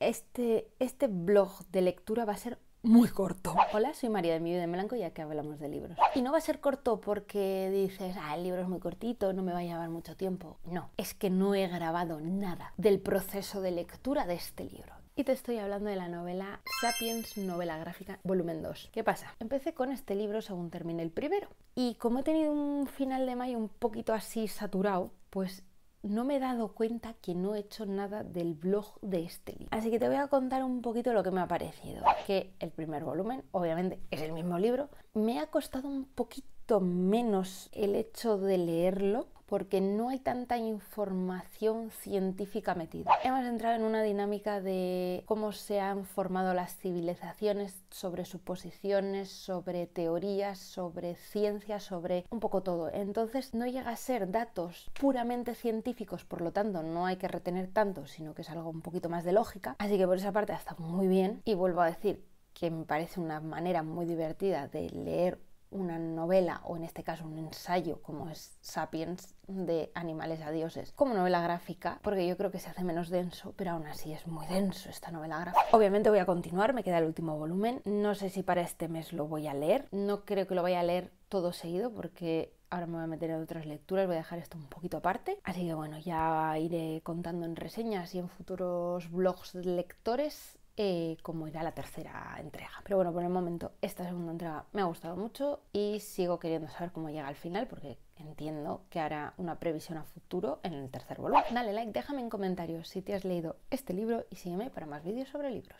Este, este blog de lectura va a ser muy corto. Hola, soy María de Mi Vida en Blanco y aquí hablamos de libros. Y no va a ser corto porque dices, ah, el libro es muy cortito, no me va a llevar mucho tiempo. No, es que no he grabado nada del proceso de lectura de este libro. Y te estoy hablando de la novela Sapiens, novela gráfica, volumen 2. ¿Qué pasa? Empecé con este libro según terminé el primero. Y como he tenido un final de mayo un poquito así saturado, pues no me he dado cuenta que no he hecho nada del blog de este libro. Así que te voy a contar un poquito lo que me ha parecido. Que el primer volumen, obviamente, es el mismo libro. Me ha costado un poquito menos el hecho de leerlo porque no hay tanta información científica metida. Hemos entrado en una dinámica de cómo se han formado las civilizaciones sobre suposiciones, sobre teorías, sobre ciencia, sobre un poco todo. Entonces no llega a ser datos puramente científicos, por lo tanto no hay que retener tanto, sino que es algo un poquito más de lógica. Así que por esa parte está muy bien y vuelvo a decir que me parece una manera muy divertida de leer una novela o en este caso un ensayo como es Sapiens de animales a dioses como novela gráfica porque yo creo que se hace menos denso pero aún así es muy denso esta novela gráfica obviamente voy a continuar me queda el último volumen no sé si para este mes lo voy a leer no creo que lo vaya a leer todo seguido porque ahora me voy a meter en otras lecturas, voy a dejar esto un poquito aparte. Así que bueno, ya iré contando en reseñas y en futuros blogs lectores cómo eh, como irá la tercera entrega. Pero bueno, por el momento esta segunda entrega me ha gustado mucho y sigo queriendo saber cómo llega al final porque entiendo que hará una previsión a futuro en el tercer volumen. Dale like, déjame en comentarios si te has leído este libro y sígueme para más vídeos sobre libros.